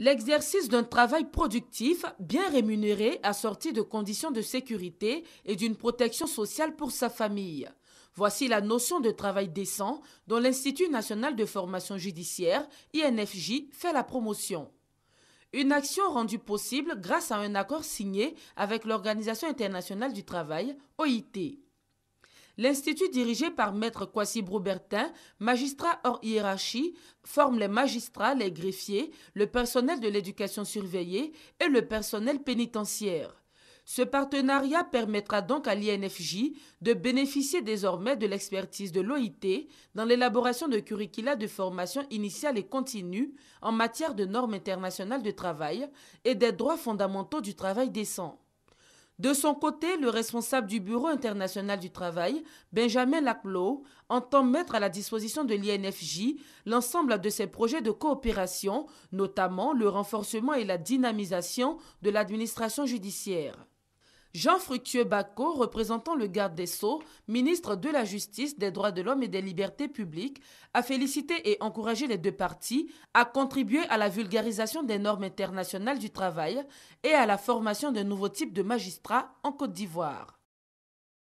L'exercice d'un travail productif, bien rémunéré, assorti de conditions de sécurité et d'une protection sociale pour sa famille. Voici la notion de travail décent dont l'Institut national de formation judiciaire, INFJ, fait la promotion. Une action rendue possible grâce à un accord signé avec l'Organisation internationale du travail, OIT. L'institut dirigé par maître Kwasi Broubertin, magistrat hors hiérarchie, forme les magistrats, les greffiers, le personnel de l'éducation surveillée et le personnel pénitentiaire. Ce partenariat permettra donc à l'INFJ de bénéficier désormais de l'expertise de l'OIT dans l'élaboration de curricula de formation initiale et continue en matière de normes internationales de travail et des droits fondamentaux du travail décent. De son côté, le responsable du Bureau international du travail, Benjamin Laclo, entend mettre à la disposition de l'INFJ l'ensemble de ses projets de coopération, notamment le renforcement et la dynamisation de l'administration judiciaire. Jean Fructueux Bacot, représentant le garde des Sceaux, ministre de la Justice, des Droits de l'Homme et des Libertés publiques, a félicité et encouragé les deux parties à contribuer à la vulgarisation des normes internationales du travail et à la formation d'un nouveau type de magistrats en Côte d'Ivoire.